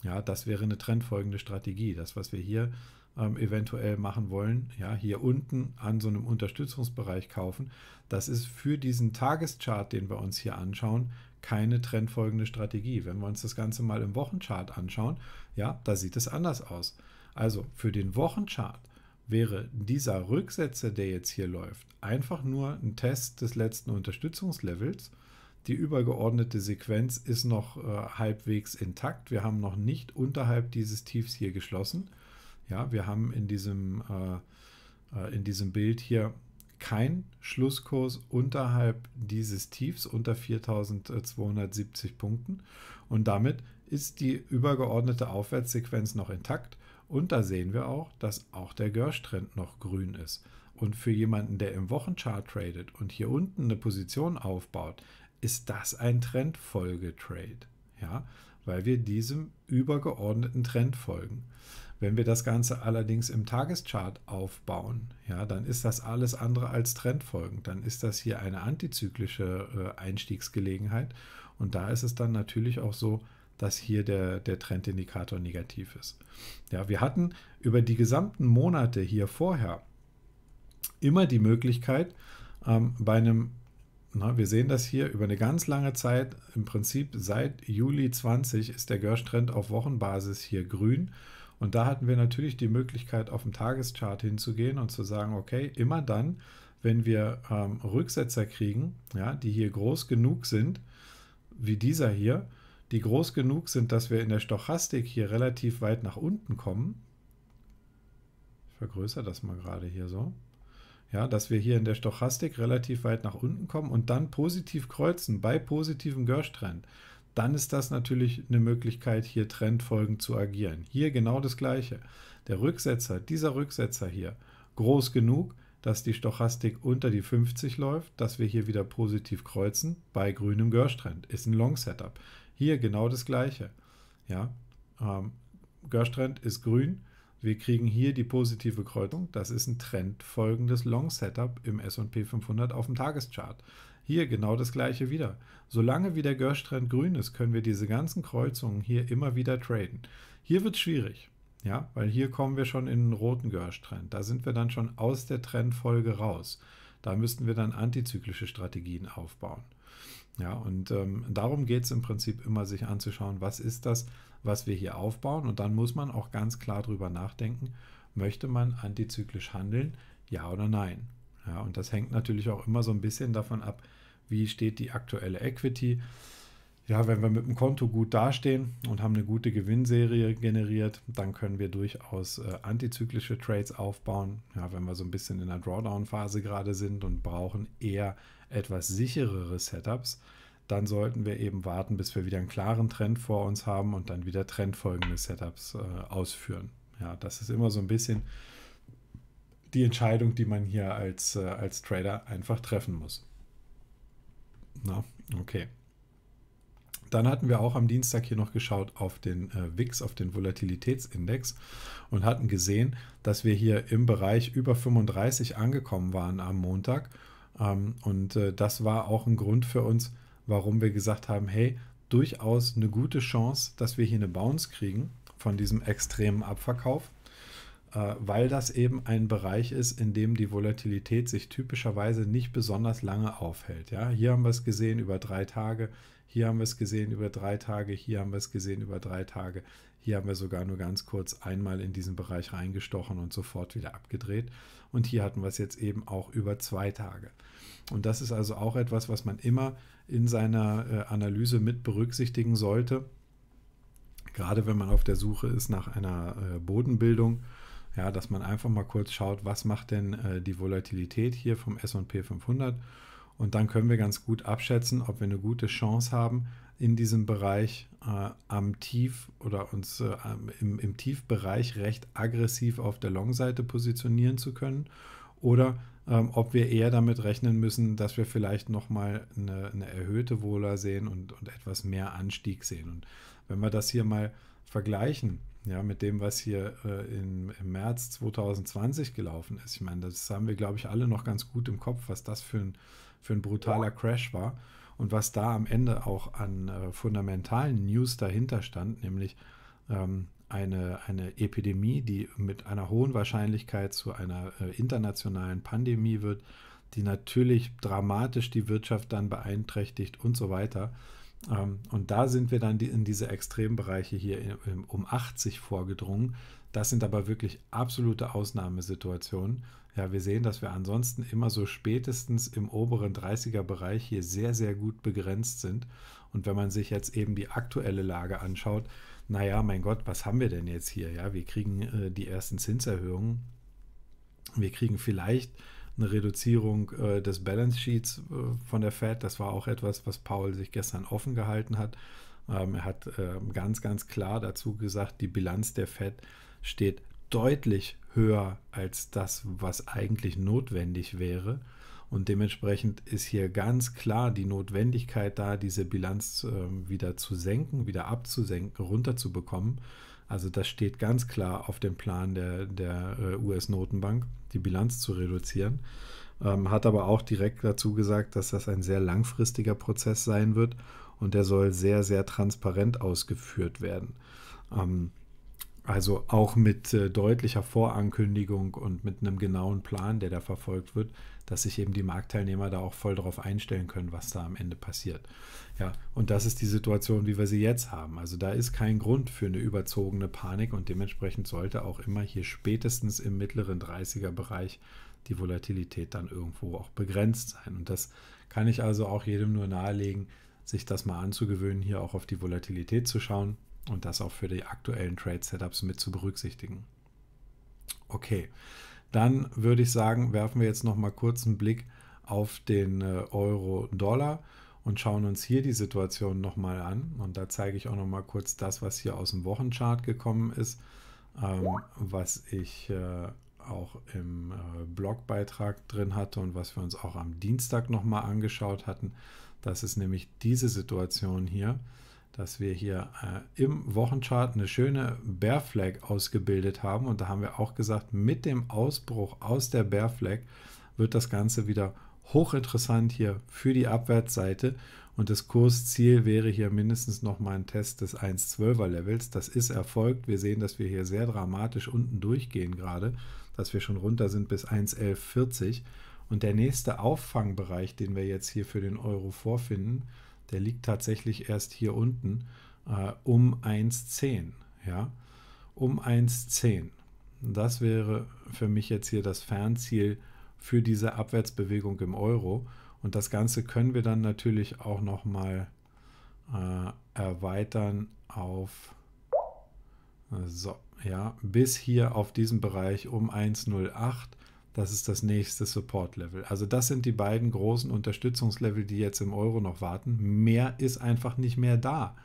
Ja, das wäre eine trendfolgende Strategie. Das, was wir hier ähm, eventuell machen wollen, ja, hier unten an so einem Unterstützungsbereich kaufen. Das ist für diesen Tageschart, den wir uns hier anschauen, keine trendfolgende Strategie. Wenn wir uns das Ganze mal im Wochenchart anschauen, ja, da sieht es anders aus. Also für den Wochenchart wäre dieser Rücksetzer, der jetzt hier läuft, einfach nur ein Test des letzten Unterstützungslevels. Die übergeordnete Sequenz ist noch äh, halbwegs intakt. Wir haben noch nicht unterhalb dieses Tiefs hier geschlossen. Ja, wir haben in diesem, äh, äh in diesem Bild hier keinen Schlusskurs unterhalb dieses Tiefs unter 4270 Punkten und damit ist die übergeordnete Aufwärtssequenz noch intakt und da sehen wir auch, dass auch der görsch trend noch grün ist. Und für jemanden, der im Wochenchart tradet und hier unten eine Position aufbaut, ist das ein Trendfolgetrade, ja, weil wir diesem übergeordneten Trend folgen. Wenn wir das Ganze allerdings im Tageschart aufbauen, ja, dann ist das alles andere als trendfolgend. Dann ist das hier eine antizyklische äh, Einstiegsgelegenheit. Und da ist es dann natürlich auch so, dass hier der, der Trendindikator negativ ist. Ja, wir hatten über die gesamten Monate hier vorher immer die Möglichkeit, ähm, bei einem, na, wir sehen das hier über eine ganz lange Zeit, im Prinzip seit Juli 20 ist der Gersh-Trend auf Wochenbasis hier grün und da hatten wir natürlich die Möglichkeit, auf den Tageschart hinzugehen und zu sagen, okay, immer dann, wenn wir ähm, Rücksetzer kriegen, ja, die hier groß genug sind, wie dieser hier, die groß genug sind, dass wir in der Stochastik hier relativ weit nach unten kommen. Ich vergrößere das mal gerade hier so. Ja, dass wir hier in der Stochastik relativ weit nach unten kommen und dann positiv kreuzen bei positivem Görstrend. trend dann ist das natürlich eine Möglichkeit, hier trendfolgend zu agieren. Hier genau das Gleiche. Der Rücksetzer, dieser Rücksetzer hier, groß genug, dass die Stochastik unter die 50 läuft, dass wir hier wieder positiv kreuzen bei grünem Görstrend. Ist ein Long-Setup. Hier genau das Gleiche. Ja, ähm, Gerstrand ist grün. Wir kriegen hier die positive Kreuzung. Das ist ein trendfolgendes Long-Setup im S&P 500 auf dem Tageschart. Hier genau das gleiche wieder. Solange wie der Görstrand grün ist, können wir diese ganzen Kreuzungen hier immer wieder traden. Hier wird es schwierig, ja, weil hier kommen wir schon in den roten Görstrand. Da sind wir dann schon aus der Trendfolge raus. Da müssten wir dann antizyklische Strategien aufbauen. Ja, und ähm, darum geht es im Prinzip immer, sich anzuschauen, was ist das, was wir hier aufbauen. Und dann muss man auch ganz klar darüber nachdenken, möchte man antizyklisch handeln, ja oder nein. Ja, und das hängt natürlich auch immer so ein bisschen davon ab, wie steht die aktuelle Equity. Ja, wenn wir mit dem Konto gut dastehen und haben eine gute Gewinnserie generiert, dann können wir durchaus äh, antizyklische Trades aufbauen. Ja, wenn wir so ein bisschen in der Drawdown-Phase gerade sind und brauchen eher etwas sicherere Setups, dann sollten wir eben warten, bis wir wieder einen klaren Trend vor uns haben und dann wieder trendfolgende Setups äh, ausführen. Ja, das ist immer so ein bisschen die Entscheidung, die man hier als, äh, als Trader einfach treffen muss. Na, okay. Dann hatten wir auch am Dienstag hier noch geschaut auf den äh, WIX, auf den Volatilitätsindex und hatten gesehen, dass wir hier im Bereich über 35 angekommen waren am Montag. Ähm, und äh, das war auch ein Grund für uns, warum wir gesagt haben, hey, durchaus eine gute Chance, dass wir hier eine Bounce kriegen von diesem extremen Abverkauf. Äh, weil das eben ein Bereich ist, in dem die Volatilität sich typischerweise nicht besonders lange aufhält. Ja? Hier haben wir es gesehen über drei Tage, hier haben wir es gesehen über drei Tage, hier haben wir es gesehen über drei Tage, hier haben wir sogar nur ganz kurz einmal in diesen Bereich reingestochen und sofort wieder abgedreht. Und hier hatten wir es jetzt eben auch über zwei Tage. Und das ist also auch etwas, was man immer in seiner äh, Analyse mit berücksichtigen sollte. Gerade wenn man auf der Suche ist nach einer äh, Bodenbildung ja, dass man einfach mal kurz schaut, was macht denn äh, die Volatilität hier vom S&P 500 und dann können wir ganz gut abschätzen, ob wir eine gute Chance haben, in diesem Bereich äh, am Tief oder uns äh, im, im Tiefbereich recht aggressiv auf der Long-Seite positionieren zu können oder ähm, ob wir eher damit rechnen müssen, dass wir vielleicht nochmal eine, eine erhöhte Wohler sehen und, und etwas mehr Anstieg sehen. Und wenn wir das hier mal vergleichen, ja, mit dem, was hier äh, in, im März 2020 gelaufen ist. Ich meine, das haben wir, glaube ich, alle noch ganz gut im Kopf, was das für ein, für ein brutaler Crash war und was da am Ende auch an äh, fundamentalen News dahinter stand, nämlich ähm, eine, eine Epidemie, die mit einer hohen Wahrscheinlichkeit zu einer äh, internationalen Pandemie wird, die natürlich dramatisch die Wirtschaft dann beeinträchtigt und so weiter. Ähm, und da sind wir dann in diese Extrembereiche hier um 80 vorgedrungen. Das sind aber wirklich absolute Ausnahmesituationen. Ja, wir sehen, dass wir ansonsten immer so spätestens im oberen 30er-Bereich hier sehr, sehr gut begrenzt sind. Und wenn man sich jetzt eben die aktuelle Lage anschaut, naja, mein Gott, was haben wir denn jetzt hier? Ja, wir kriegen äh, die ersten Zinserhöhungen. Wir kriegen vielleicht eine Reduzierung äh, des Balance Sheets äh, von der Fed. Das war auch etwas, was Paul sich gestern offen gehalten hat. Ähm, er hat äh, ganz, ganz klar dazu gesagt, die Bilanz der Fed steht deutlich höher als das, was eigentlich notwendig wäre. Und dementsprechend ist hier ganz klar die Notwendigkeit da, diese Bilanz äh, wieder zu senken, wieder abzusenken, runterzubekommen. Also das steht ganz klar auf dem Plan der, der äh, US-Notenbank die Bilanz zu reduzieren. Ähm, hat aber auch direkt dazu gesagt, dass das ein sehr langfristiger Prozess sein wird und der soll sehr, sehr transparent ausgeführt werden. Ähm, also auch mit äh, deutlicher Vorankündigung und mit einem genauen Plan, der da verfolgt wird, dass sich eben die Marktteilnehmer da auch voll darauf einstellen können, was da am Ende passiert. Ja, und das ist die Situation, wie wir sie jetzt haben. Also da ist kein Grund für eine überzogene Panik und dementsprechend sollte auch immer hier spätestens im mittleren 30er Bereich die Volatilität dann irgendwo auch begrenzt sein. Und das kann ich also auch jedem nur nahelegen, sich das mal anzugewöhnen, hier auch auf die Volatilität zu schauen und das auch für die aktuellen Trade-Setups mit zu berücksichtigen. Okay, dann würde ich sagen, werfen wir jetzt noch mal kurz einen Blick auf den äh, Euro-Dollar und schauen uns hier die Situation noch mal an. Und da zeige ich auch noch mal kurz das, was hier aus dem Wochenchart gekommen ist, ähm, was ich äh, auch im äh, Blogbeitrag drin hatte und was wir uns auch am Dienstag noch mal angeschaut hatten. Das ist nämlich diese Situation hier dass wir hier äh, im Wochenchart eine schöne Bear Flag ausgebildet haben. Und da haben wir auch gesagt, mit dem Ausbruch aus der Bear Flag wird das Ganze wieder hochinteressant hier für die Abwärtsseite. Und das Kursziel wäre hier mindestens nochmal ein Test des 1,12er Levels. Das ist erfolgt. Wir sehen, dass wir hier sehr dramatisch unten durchgehen gerade, dass wir schon runter sind bis 1,1140. Und der nächste Auffangbereich, den wir jetzt hier für den Euro vorfinden, der liegt tatsächlich erst hier unten äh, um 1,10. Ja? Um 1,10. Das wäre für mich jetzt hier das Fernziel für diese Abwärtsbewegung im Euro. Und das Ganze können wir dann natürlich auch nochmal äh, erweitern auf äh, so, ja, bis hier auf diesem Bereich um 1,08 das ist das nächste Support-Level. Also das sind die beiden großen Unterstützungslevel, die jetzt im Euro noch warten. Mehr ist einfach nicht mehr da.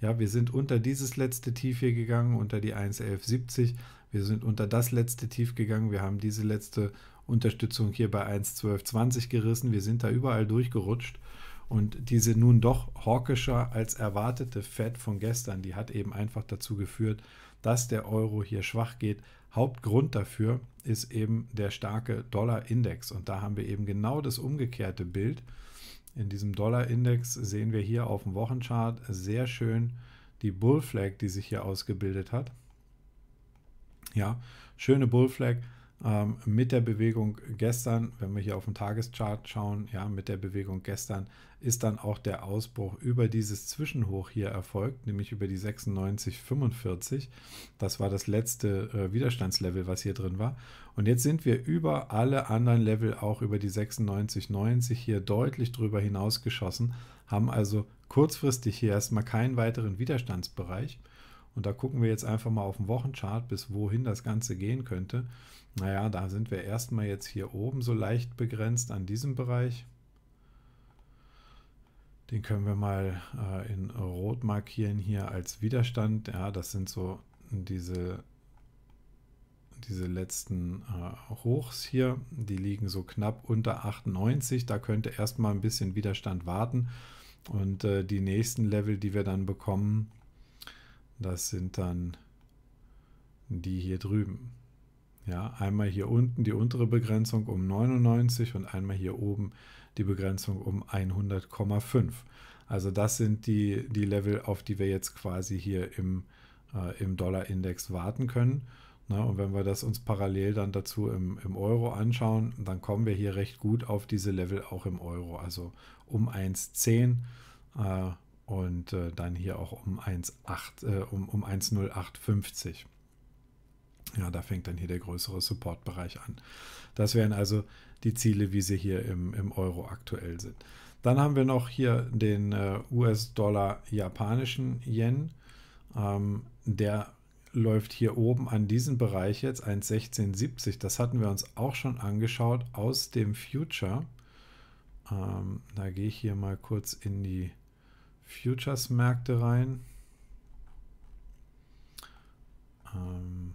Ja, wir sind unter dieses letzte Tief hier gegangen, unter die 1.1170. Wir sind unter das letzte Tief gegangen. Wir haben diese letzte Unterstützung hier bei 1.1220 gerissen. Wir sind da überall durchgerutscht. Und diese nun doch hawkischer als erwartete Fed von gestern, die hat eben einfach dazu geführt, dass der Euro hier schwach geht. Hauptgrund dafür ist eben der starke Dollar-Index. Und da haben wir eben genau das umgekehrte Bild. In diesem Dollar-Index sehen wir hier auf dem Wochenchart sehr schön die Bullflag, die sich hier ausgebildet hat. Ja, schöne Bullflag ähm, mit der Bewegung gestern, wenn wir hier auf den Tageschart schauen, ja, mit der Bewegung gestern ist dann auch der Ausbruch über dieses Zwischenhoch hier erfolgt, nämlich über die 96,45. Das war das letzte äh, Widerstandslevel, was hier drin war. Und jetzt sind wir über alle anderen Level, auch über die 96,90 hier deutlich drüber hinausgeschossen, haben also kurzfristig hier erstmal keinen weiteren Widerstandsbereich. Und da gucken wir jetzt einfach mal auf den Wochenchart, bis wohin das Ganze gehen könnte. Naja, da sind wir erstmal jetzt hier oben so leicht begrenzt an diesem Bereich. Den können wir mal äh, in Rot markieren hier als Widerstand. Ja, das sind so diese, diese letzten äh, Hochs hier. Die liegen so knapp unter 98. Da könnte erstmal ein bisschen Widerstand warten. Und äh, die nächsten Level, die wir dann bekommen, das sind dann die hier drüben. Ja, einmal hier unten die untere Begrenzung um 99 und einmal hier oben die Begrenzung um 100,5. Also das sind die, die Level, auf die wir jetzt quasi hier im, äh, im Dollar-Index warten können. Na, ne, und wenn wir das uns parallel dann dazu im, im Euro anschauen, dann kommen wir hier recht gut auf diese Level auch im Euro. Also um 1,10 äh, und äh, dann hier auch um 1,08, äh, um, um 1,0850. Ja, da fängt dann hier der größere Supportbereich an. Das wären also die Ziele, wie sie hier im, im Euro aktuell sind. Dann haben wir noch hier den äh, US-Dollar japanischen Yen. Ähm, der läuft hier oben an diesem Bereich jetzt 1,1670. Das hatten wir uns auch schon angeschaut aus dem Future. Ähm, da gehe ich hier mal kurz in die Futures-Märkte rein. Ähm,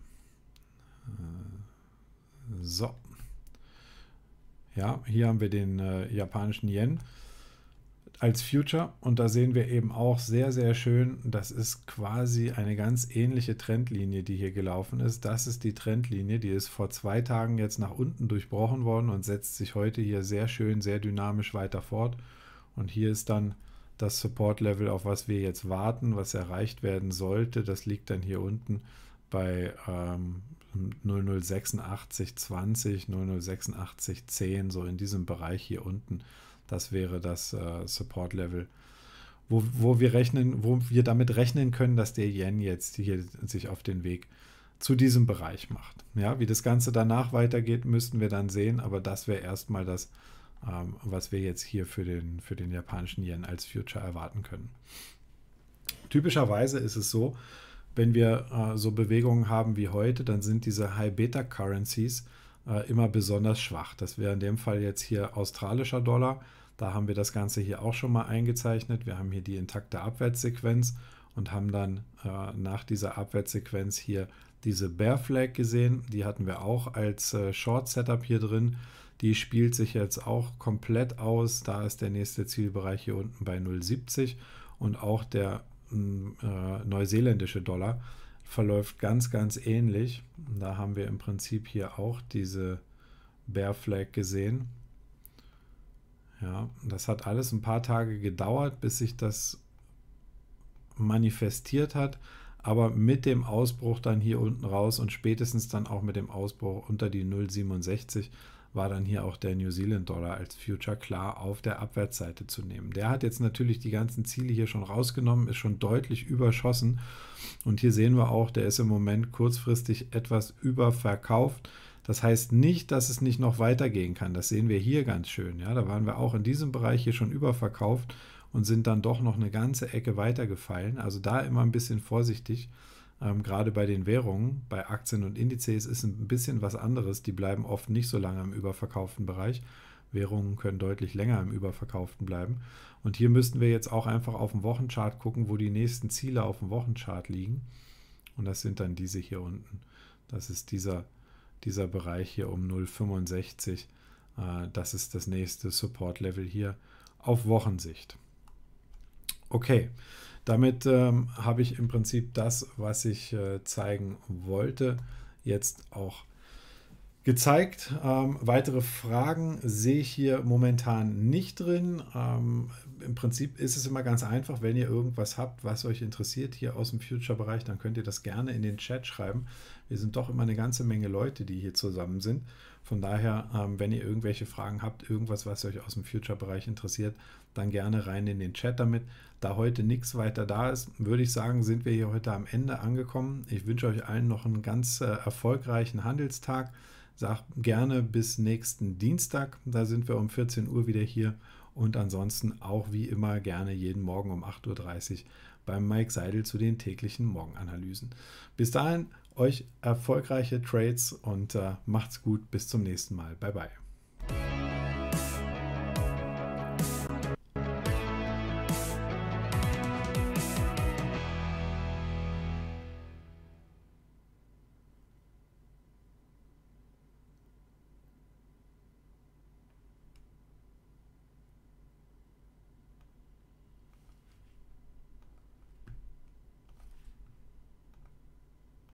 so. Ja, hier haben wir den äh, japanischen Yen als Future und da sehen wir eben auch sehr, sehr schön, das ist quasi eine ganz ähnliche Trendlinie, die hier gelaufen ist. Das ist die Trendlinie, die ist vor zwei Tagen jetzt nach unten durchbrochen worden und setzt sich heute hier sehr schön, sehr dynamisch weiter fort. Und hier ist dann das Support-Level, auf was wir jetzt warten, was erreicht werden sollte. Das liegt dann hier unten bei ähm, 0086 20, 0086 10, so in diesem Bereich hier unten. Das wäre das äh, Support Level, wo, wo wir rechnen, wo wir damit rechnen können, dass der Yen jetzt hier sich auf den Weg zu diesem Bereich macht. Ja, wie das Ganze danach weitergeht, müssten wir dann sehen, aber das wäre erstmal das, ähm, was wir jetzt hier für den, für den japanischen Yen als Future erwarten können. Typischerweise ist es so, wenn wir äh, so Bewegungen haben wie heute, dann sind diese High-Beta-Currencies äh, immer besonders schwach. Das wäre in dem Fall jetzt hier australischer Dollar. Da haben wir das Ganze hier auch schon mal eingezeichnet. Wir haben hier die intakte Abwärtssequenz und haben dann äh, nach dieser Abwärtssequenz hier diese Bear Flag gesehen. Die hatten wir auch als äh, Short Setup hier drin. Die spielt sich jetzt auch komplett aus. Da ist der nächste Zielbereich hier unten bei 0,70 und auch der äh, neuseeländische Dollar, verläuft ganz, ganz ähnlich. Da haben wir im Prinzip hier auch diese Bear Flag gesehen. Ja, das hat alles ein paar Tage gedauert, bis sich das manifestiert hat, aber mit dem Ausbruch dann hier unten raus und spätestens dann auch mit dem Ausbruch unter die 067 war dann hier auch der New Zealand Dollar als Future klar auf der Abwärtsseite zu nehmen. Der hat jetzt natürlich die ganzen Ziele hier schon rausgenommen, ist schon deutlich überschossen. Und hier sehen wir auch, der ist im Moment kurzfristig etwas überverkauft. Das heißt nicht, dass es nicht noch weitergehen kann. Das sehen wir hier ganz schön. Ja, da waren wir auch in diesem Bereich hier schon überverkauft und sind dann doch noch eine ganze Ecke weitergefallen. Also da immer ein bisschen vorsichtig. Ähm, gerade bei den Währungen, bei Aktien und Indizes ist ein bisschen was anderes. Die bleiben oft nicht so lange im überverkauften Bereich. Währungen können deutlich länger im überverkauften bleiben. Und hier müssten wir jetzt auch einfach auf dem Wochenchart gucken, wo die nächsten Ziele auf dem Wochenchart liegen. Und das sind dann diese hier unten. Das ist dieser, dieser Bereich hier um 0,65. Äh, das ist das nächste Support-Level hier auf Wochensicht. Okay, damit ähm, habe ich im Prinzip das, was ich äh, zeigen wollte, jetzt auch gezeigt. Ähm, weitere Fragen sehe ich hier momentan nicht drin. Ähm, Im Prinzip ist es immer ganz einfach, wenn ihr irgendwas habt, was euch interessiert hier aus dem Future-Bereich, dann könnt ihr das gerne in den Chat schreiben. Wir sind doch immer eine ganze Menge Leute, die hier zusammen sind. Von daher, ähm, wenn ihr irgendwelche Fragen habt, irgendwas, was euch aus dem Future-Bereich interessiert, dann gerne rein in den Chat damit. Da heute nichts weiter da ist, würde ich sagen, sind wir hier heute am Ende angekommen. Ich wünsche euch allen noch einen ganz äh, erfolgreichen Handelstag sag gerne bis nächsten Dienstag. Da sind wir um 14 Uhr wieder hier. Und ansonsten auch wie immer gerne jeden Morgen um 8.30 Uhr beim Mike Seidel zu den täglichen Morgenanalysen. Bis dahin euch erfolgreiche Trades und äh, macht's gut. Bis zum nächsten Mal. Bye bye.